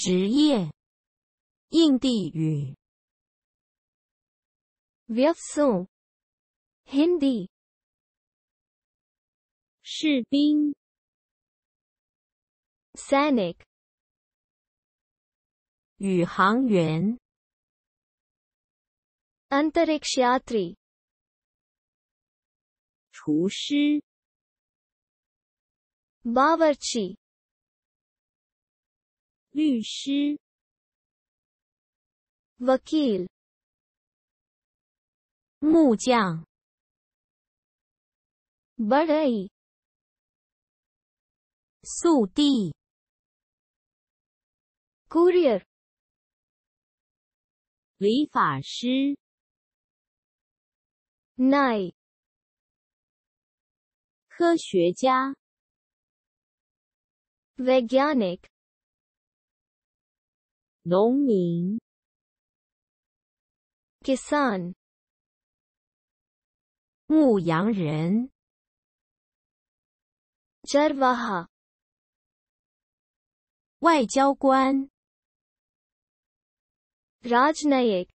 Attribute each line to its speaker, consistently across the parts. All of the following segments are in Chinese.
Speaker 1: 职业，印地语 v ् य व स ् थ ह ि士兵 s ै n ि c 宇航员 a n t a r क ् ष य a t r र 厨师 a ा a r c h i 律师，vakil，木匠 b a d a r 速递。c o u r i e r 理发师，nai，科学家 v e g a n i k 农民 ग s स n 牧羊人 च र v a 外交官 a j n न य ि क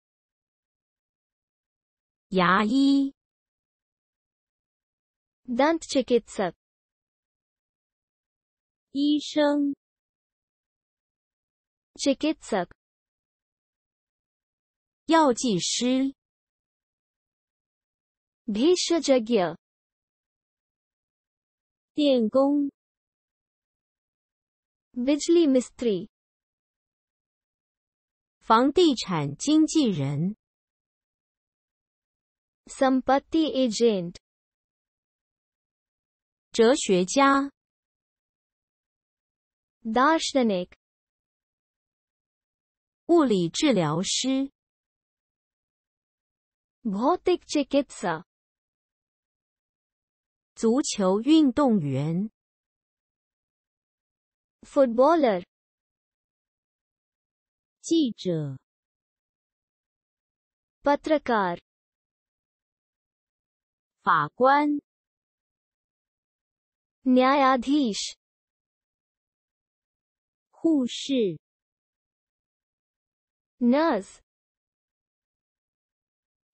Speaker 1: 牙医 Dant त च ि k ि t s स क 医生。चिकित्सक 药剂师 भेषजज्ञ 电工 बिजली मिस्त्री 房地产经纪人 संपत्ति एजेंट 哲学家 दार्शनिक 物理治疗师，botik chikitsa，足球运动员，footballer，记者，patrakar，法官，nyaya dhis，护士。nurse，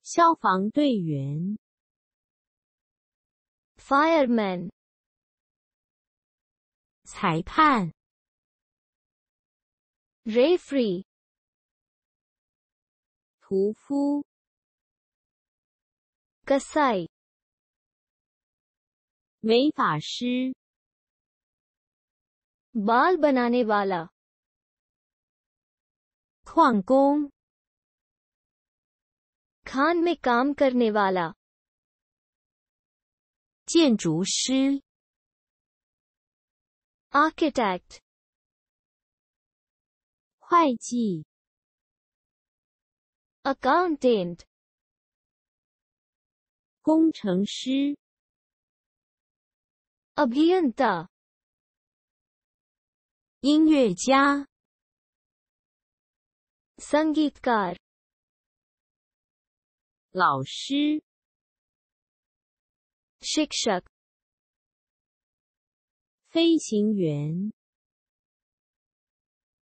Speaker 1: 消防队员，fireman，裁判，referee，屠夫 g a s i 美法师，bal banane wala。矿工，Khan 内工作的人。建筑师，Architect，会计，Accountant，工程师，Abhyant，音乐家。संगीतकार 老师 शिक्षक 飞行员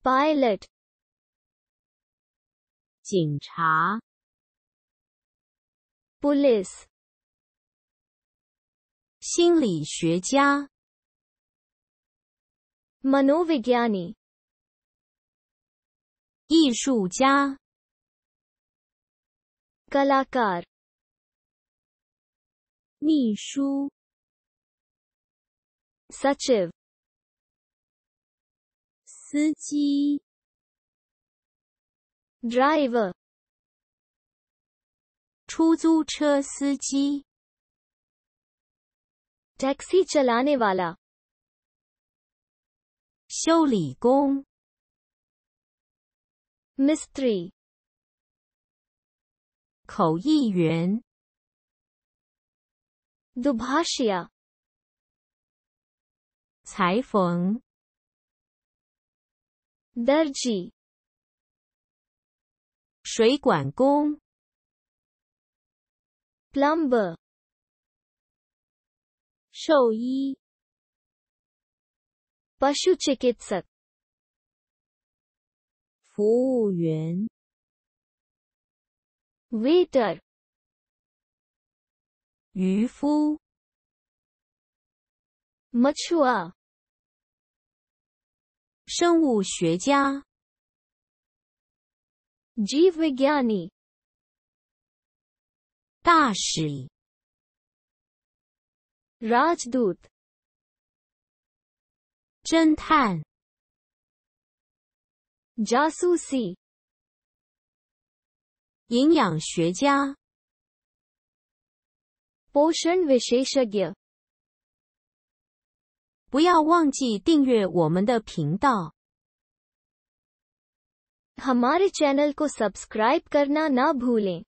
Speaker 1: pilot 警察 police 心理学家 मनोविज्ञानी 艺术家、g a l a k a r 秘书、Sachiv、司机、Driver、出租车司机、Taxi c च l a n े व a l a 修理工。m y s t e r y 口译员，Dubhashya，裁缝，Darji，水管工，Plumber，兽医，Pashu Chikitsak。服务员，waiter，渔夫，mature，生物学家 ज ी व व ि ज ् ञ 大使，राजदूत，侦探。जासूसी 营养学家 पोषण विशेषज्ञ 不要忘记订阅我们的频道 हमारे चैनल को सब्सक्राइब करना ना भूलें